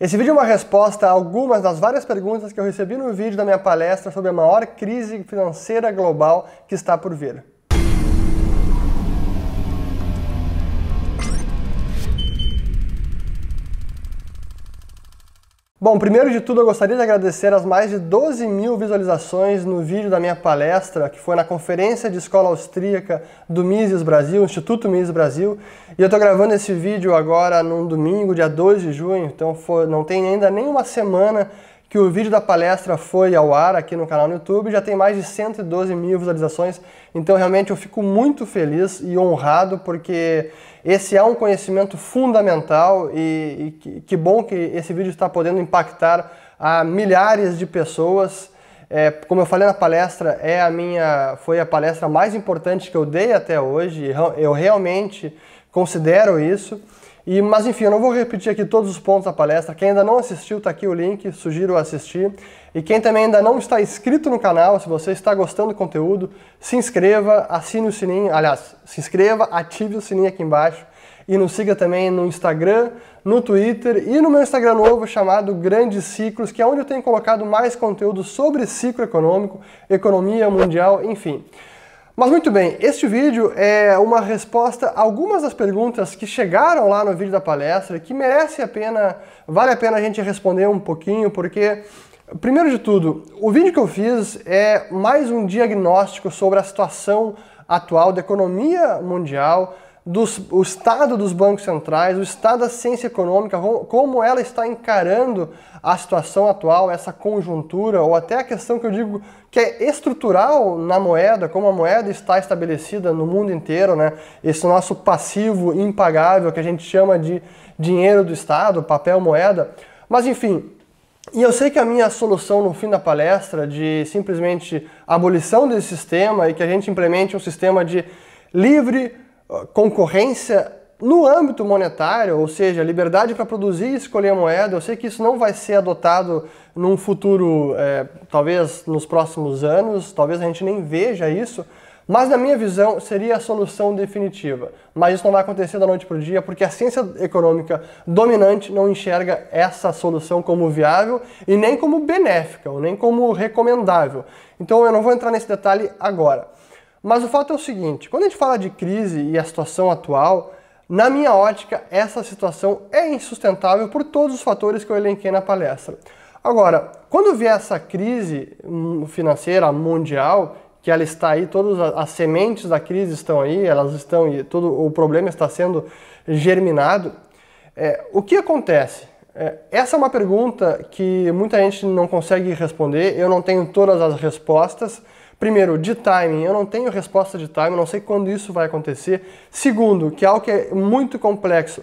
Esse vídeo é uma resposta a algumas das várias perguntas que eu recebi no vídeo da minha palestra sobre a maior crise financeira global que está por vir. Bom, primeiro de tudo eu gostaria de agradecer as mais de 12 mil visualizações no vídeo da minha palestra, que foi na Conferência de Escola Austríaca do Mises Brasil, Instituto Mises Brasil, e eu estou gravando esse vídeo agora num domingo, dia 2 de junho, então não tem ainda nenhuma semana que o vídeo da palestra foi ao ar aqui no canal no YouTube, já tem mais de 112 mil visualizações, então realmente eu fico muito feliz e honrado porque esse é um conhecimento fundamental e, e que, que, bom que esse vídeo está podendo impactar a milhares de pessoas. É, como eu falei na palestra, é a minha, foi a palestra mais importante que eu dei até hoje, eu realmente considero isso. E, mas enfim, eu não vou repetir aqui todos os pontos da palestra. Quem ainda não assistiu, está aqui o link, sugiro assistir. E quem também ainda não está inscrito no canal, se você está gostando do conteúdo, se inscreva, assine o sininho, aliás, se inscreva, ative o sininho aqui embaixo e nos siga também no Instagram, no Twitter e no meu Instagram novo chamado Grandes Ciclos, que é onde eu tenho colocado mais conteúdo sobre ciclo econômico, economia mundial, enfim. Mas muito bem, este vídeo é uma resposta a algumas das perguntas que chegaram lá no vídeo da palestra, que merece a pena, vale a pena a gente responder um pouquinho, porque Primeiro de tudo, o vídeo que eu fiz é mais um diagnóstico sobre a situação atual da economia mundial, do o estado dos bancos centrais, o estado da ciência econômica, como ela está encarando a situação atual, essa conjuntura, ou até a questão que eu digo que é estrutural na moeda, como a moeda está estabelecida no mundo inteiro, né? Esse nosso passivo impagável que a gente chama de dinheiro do Estado, papel moeda. Mas enfim, e eu sei que a minha solução no fim da palestra de simplesmente abolição desse sistema e que a gente implemente um sistema de livre concorrência no âmbito monetário, ou seja, liberdade para produzir e escolher a moeda, eu sei que isso não vai ser adotado num futuro, é, talvez nos próximos anos, talvez a gente nem veja isso, mas na minha visão seria a solução definitiva. Mas isso não vai acontecer da noite para o dia, porque a ciência econômica dominante não enxerga essa solução como viável e nem como benéfica, ou nem como recomendável. Então eu não vou entrar nesse detalhe agora. Mas o fato é o seguinte: quando a gente fala de crise e a situação atual, na minha ótica, essa situação é insustentável por todos os fatores que eu elenquei na palestra. Agora, quando vier essa crise hum, financeira mundial, que ela está aí, todas as sementes da crise estão aí, elas estão e todo o problema está sendo germinado. É, o que acontece? É, essa é uma pergunta que muita gente não consegue responder. Eu não tenho todas as respostas. Primeiro, de timing. Eu não tenho resposta de timing, não sei quando isso vai acontecer. Segundo, que é algo que é muito complexo.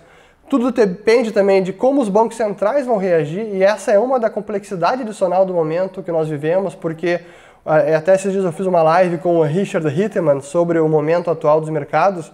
Tudo depende também de como os bancos centrais vão reagir, e essa é uma da complexidade adicional do momento que nós vivemos, porque eh, até esses dias eu fiz uma live com o Richard Hitteman sobre o momento atual dos mercados,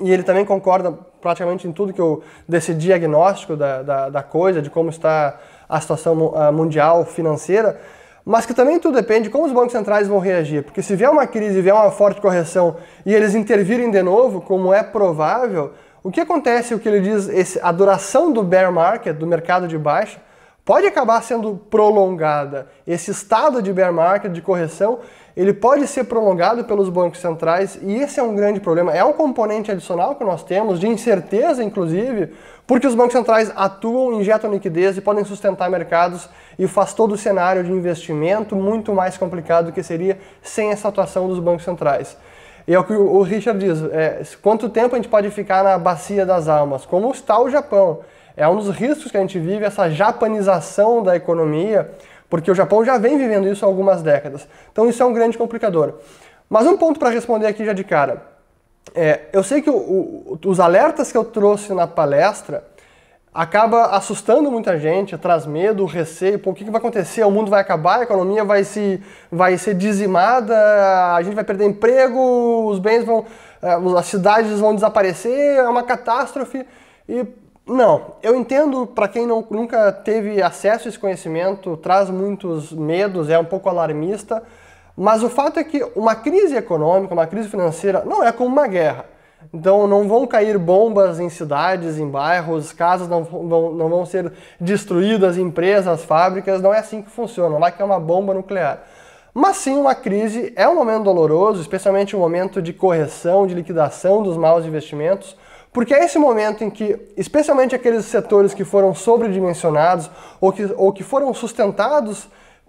e ele também concorda praticamente em tudo que eu desse diagnóstico da, da, da coisa, de como está a situação eh, mundial financeira mas que também tudo depende de como os bancos centrais vão reagir, porque se vier uma crise, vier uma forte correção e eles intervirem de novo, como é provável, o que acontece, o que ele diz, esse, a duração do bear market, do mercado de baixa, pode acabar sendo prolongada. Esse estado de bear market, de correção, ele pode ser prolongado pelos bancos centrais e esse é um grande problema. É um componente adicional que nós temos, de incerteza, inclusive, porque os bancos centrais atuam, injetam liquidez e podem sustentar mercados e faz todo o cenário de investimento muito mais complicado do que seria sem essa atuação dos bancos centrais. E é o que o Richard diz, é, quanto tempo a gente pode ficar na bacia das almas? Como está o Japão? É um dos riscos que a gente vive, essa japanização da economia, porque o Japão já vem vivendo isso há algumas décadas. Então isso é um grande complicador. Mas um ponto para responder aqui já de cara. É, eu sei que o, o, os alertas que eu trouxe na palestra acaba assustando muita gente, traz medo, receio, pô, o que, que vai acontecer? O mundo vai acabar, a economia vai, se, vai ser dizimada, a gente vai perder emprego, os bens vão. É, as cidades vão desaparecer, é uma catástrofe. E não, eu entendo para quem não, nunca teve acesso a esse conhecimento, traz muitos medos, é um pouco alarmista mas o fato é que uma crise econômica, uma crise financeira, não é como uma guerra. Então não vão cair bombas em cidades, em bairros, casas não vão, não vão ser destruídas, empresas, fábricas, não é assim que funciona, lá que é uma bomba nuclear. Mas sim, uma crise é um momento doloroso, especialmente um momento de correção, de liquidação dos maus investimentos, porque é esse momento em que, especialmente aqueles setores que foram sobredimensionados ou que, ou que foram sustentados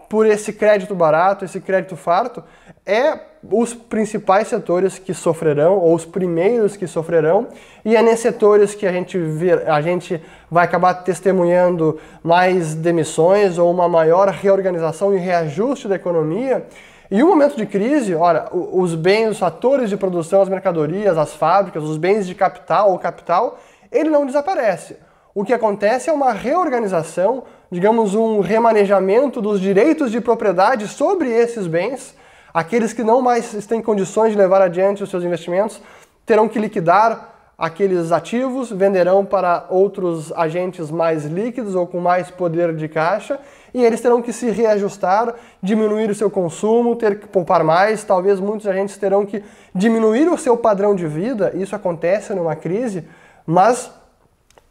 por esse crédito barato, esse crédito farto, é os principais setores que sofrerão, ou os primeiros que sofrerão, e é nesses setores que a gente, vir, a gente vai acabar testemunhando mais demissões ou uma maior reorganização e reajuste da economia. E o um momento de crise, ora, os bens, os fatores de produção, as mercadorias, as fábricas, os bens de capital ou capital, ele não desaparece. O que acontece é uma reorganização, digamos, um remanejamento dos direitos de propriedade sobre esses bens. Aqueles que não mais têm condições de levar adiante os seus investimentos terão que liquidar aqueles ativos, venderão para outros agentes mais líquidos ou com mais poder de caixa e eles terão que se reajustar, diminuir o seu consumo, ter que poupar mais. Talvez muitos agentes terão que diminuir o seu padrão de vida. Isso acontece numa crise, mas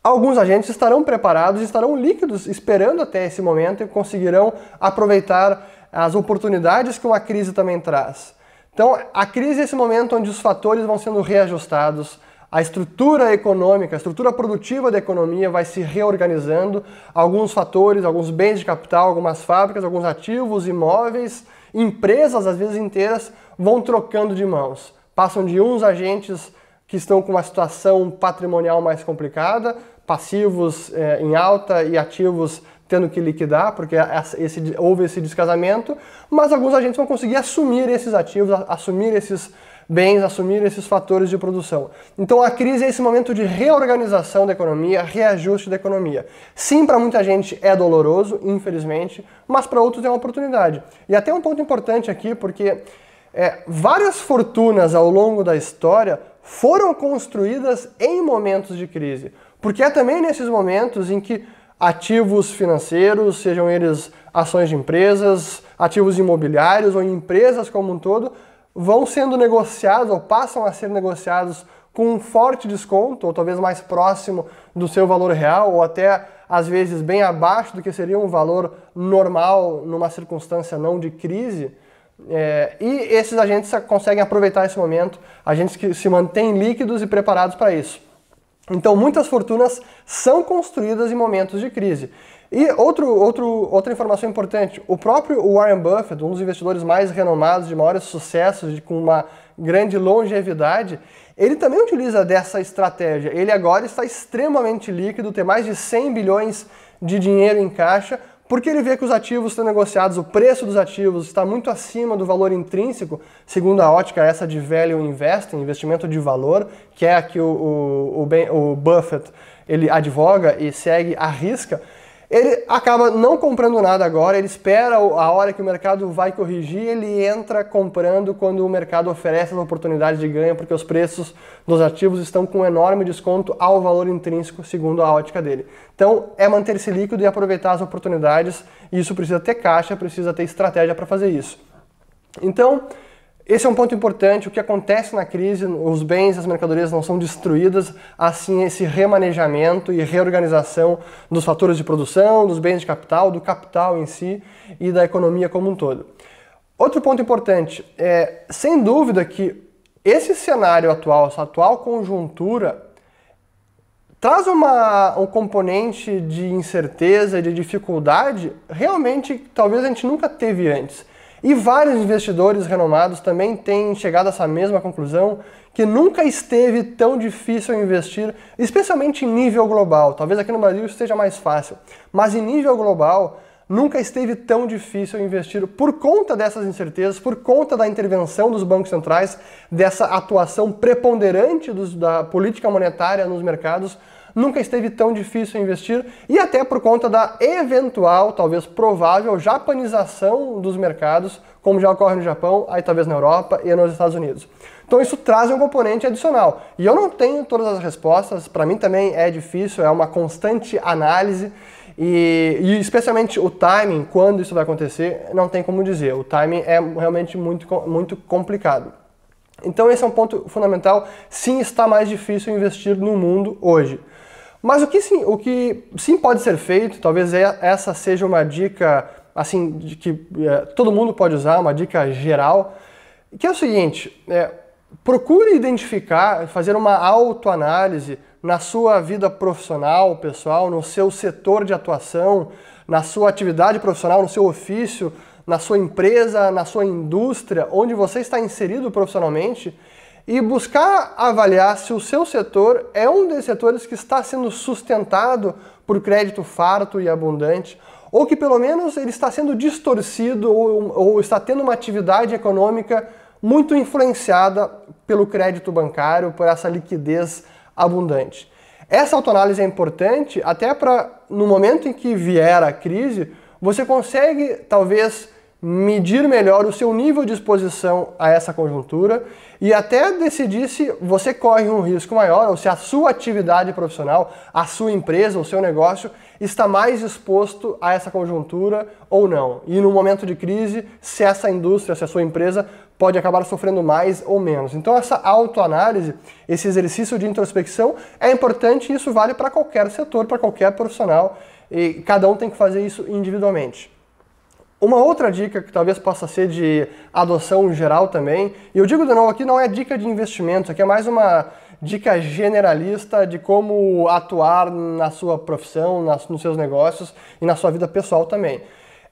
Alguns agentes estarão preparados, estarão líquidos, esperando até esse momento e conseguirão aproveitar as oportunidades que uma crise também traz. Então, a crise é esse momento onde os fatores vão sendo reajustados, a estrutura econômica, a estrutura produtiva da economia vai se reorganizando, alguns fatores, alguns bens de capital, algumas fábricas, alguns ativos, imóveis, empresas às vezes inteiras vão trocando de mãos. Passam de uns agentes que estão com uma situação patrimonial mais complicada passivos é, em alta e ativos tendo que liquidar, porque esse, houve esse descasamento, mas alguns agentes vão conseguir assumir esses ativos, assumir esses bens, assumir esses fatores de produção. Então a crise é esse momento de reorganização da economia, reajuste da economia. Sim, para muita gente é doloroso, infelizmente, mas para outros é uma oportunidade. E até um ponto importante aqui, porque é, várias fortunas ao longo da história foram construídas em momentos de crise. Porque é também nesses momentos em que ativos financeiros, sejam eles ações de empresas, ativos imobiliários ou empresas como um todo, vão sendo negociados ou passam a ser negociados com um forte desconto, ou talvez mais próximo do seu valor real, ou até às vezes bem abaixo do que seria um valor normal numa circunstância não de crise. É, e esses agentes conseguem aproveitar esse momento, agentes que se mantêm líquidos e preparados para isso. Então, muitas fortunas são construídas em momentos de crise. E outro, outro, outra informação importante, o próprio Warren Buffett, um dos investidores mais renomados, de maiores sucessos, de, com uma grande longevidade, ele também utiliza dessa estratégia. Ele agora está extremamente líquido, tem mais de 100 bilhões de dinheiro em caixa, porque ele vê que os ativos estão negociados, o preço dos ativos está muito acima do valor intrínseco, segundo a ótica essa de value investing, investimento de valor, que é a que o, o, o Buffett ele advoga e segue a risca. Ele acaba não comprando nada agora, ele espera a hora que o mercado vai corrigir, ele entra comprando quando o mercado oferece as oportunidades de ganho, porque os preços dos ativos estão com um enorme desconto ao valor intrínseco, segundo a ótica dele. Então, é manter-se líquido e aproveitar as oportunidades, e isso precisa ter caixa, precisa ter estratégia para fazer isso. Então, esse é um ponto importante. O que acontece na crise, os bens, as mercadorias não são destruídas, assim esse remanejamento e reorganização dos fatores de produção, dos bens de capital, do capital em si e da economia como um todo. Outro ponto importante é, sem dúvida que esse cenário atual, essa atual conjuntura traz uma, um componente de incerteza, de dificuldade, realmente talvez a gente nunca teve antes. E vários investidores renomados também têm chegado a essa mesma conclusão, que nunca esteve tão difícil investir, especialmente em nível global. Talvez aqui no Brasil esteja mais fácil, mas em nível global nunca esteve tão difícil investir por conta dessas incertezas, por conta da intervenção dos bancos centrais, dessa atuação preponderante dos, da política monetária nos mercados nunca esteve tão difícil investir e até por conta da eventual, talvez provável, japanização dos mercados, como já ocorre no Japão, aí talvez na Europa e nos Estados Unidos. Então isso traz um componente adicional. E eu não tenho todas as respostas, para mim também é difícil, é uma constante análise. E, e, especialmente o timing, quando isso vai acontecer, não tem como dizer. O timing é realmente muito, muito complicado. Então, esse é um ponto fundamental. Sim, está mais difícil investir no mundo hoje. Mas o que sim, o que sim pode ser feito, talvez é, essa seja uma dica assim que é, todo mundo pode usar, uma dica geral, que é o seguinte: é, procure identificar, fazer uma autoanálise na sua vida profissional, pessoal, no seu setor de atuação, na sua atividade profissional, no seu ofício, na sua empresa, na sua indústria, onde você está inserido profissionalmente e buscar avaliar se o seu setor é um dos setores que está sendo sustentado por crédito farto e abundante, ou que pelo menos ele está sendo distorcido ou, ou está tendo uma atividade econômica muito influenciada pelo crédito bancário, por essa liquidez abundante. Essa autoanálise é importante até para, no momento em que vier a crise, você consegue talvez medir melhor o seu nível de exposição a essa conjuntura e até decidir se você corre um risco maior ou se a sua atividade profissional, a sua empresa, o seu negócio está mais exposto a essa conjuntura ou não. E no momento de crise, se essa indústria, se a sua empresa pode acabar sofrendo mais ou menos. Então essa autoanálise, esse exercício de introspecção é importante e isso vale para qualquer setor, para qualquer profissional e cada um tem que fazer isso individualmente. Uma outra dica que talvez possa ser de adoção geral também, e eu digo de novo aqui não é dica de investimento, aqui é mais uma dica generalista de como atuar na sua profissão, nas, nos seus negócios e na sua vida pessoal também.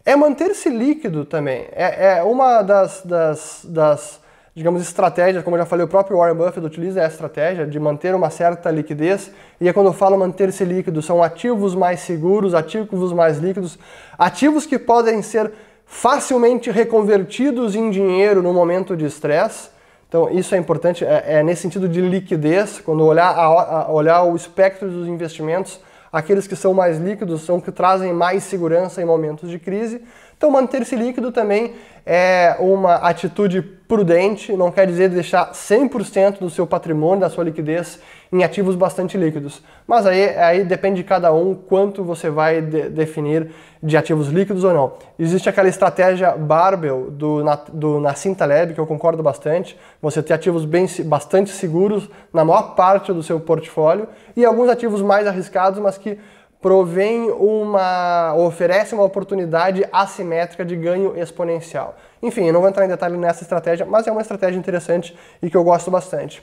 É manter-se líquido também. É, é uma das, das, das digamos, estratégia, como eu já falei, o próprio Warren Buffett utiliza a estratégia de manter uma certa liquidez. E é quando eu falo manter-se líquido, são ativos mais seguros, ativos mais líquidos, ativos que podem ser facilmente reconvertidos em dinheiro no momento de estresse. Então, isso é importante, é, é, nesse sentido de liquidez, quando olhar, a, a, olhar o espectro dos investimentos, aqueles que são mais líquidos são que trazem mais segurança em momentos de crise, então, manter-se líquido também é uma atitude prudente, não quer dizer deixar 100% do seu patrimônio, da sua liquidez, em ativos bastante líquidos. Mas aí, aí depende de cada um quanto você vai de definir de ativos líquidos ou não. Existe aquela estratégia barbel do, do Nassim Taleb, que eu concordo bastante, você ter ativos bem, bastante seguros na maior parte do seu portfólio e alguns ativos mais arriscados, mas que provém uma. oferece uma oportunidade assimétrica de ganho exponencial. Enfim, eu não vou entrar em detalhe nessa estratégia, mas é uma estratégia interessante e que eu gosto bastante.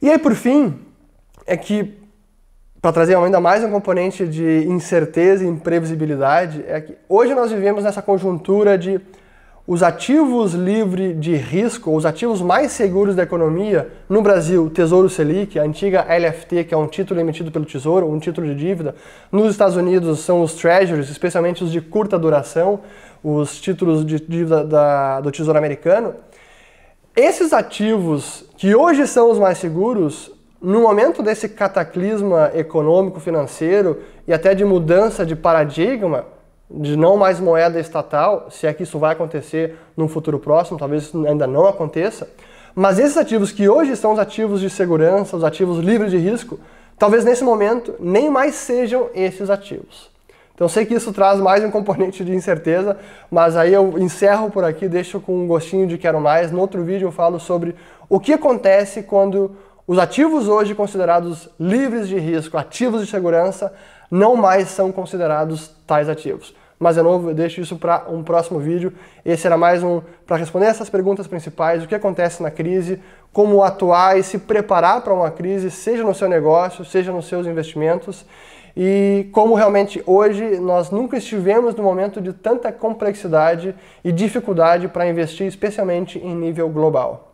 E aí, por fim, é que, para trazer ainda mais um componente de incerteza e imprevisibilidade, é que hoje nós vivemos nessa conjuntura de os ativos livres de risco, os ativos mais seguros da economia, no Brasil, Tesouro Selic, a antiga LFT, que é um título emitido pelo Tesouro, um título de dívida. Nos Estados Unidos são os Treasuries, especialmente os de curta duração, os títulos de dívida da, do Tesouro Americano. Esses ativos, que hoje são os mais seguros, no momento desse cataclisma econômico, financeiro e até de mudança de paradigma, de não mais moeda estatal, se é que isso vai acontecer num futuro próximo, talvez ainda não aconteça. Mas esses ativos que hoje são os ativos de segurança, os ativos livres de risco, talvez nesse momento nem mais sejam esses ativos. Então sei que isso traz mais um componente de incerteza, mas aí eu encerro por aqui, deixo com um gostinho de quero mais. No outro vídeo eu falo sobre o que acontece quando os ativos hoje considerados livres de risco, ativos de segurança, não mais são considerados tais ativos. Mas, de novo, eu deixo isso para um próximo vídeo. Esse era mais um para responder essas perguntas principais, o que acontece na crise, como atuar e se preparar para uma crise, seja no seu negócio, seja nos seus investimentos. E como realmente hoje nós nunca estivemos no momento de tanta complexidade e dificuldade para investir, especialmente em nível global.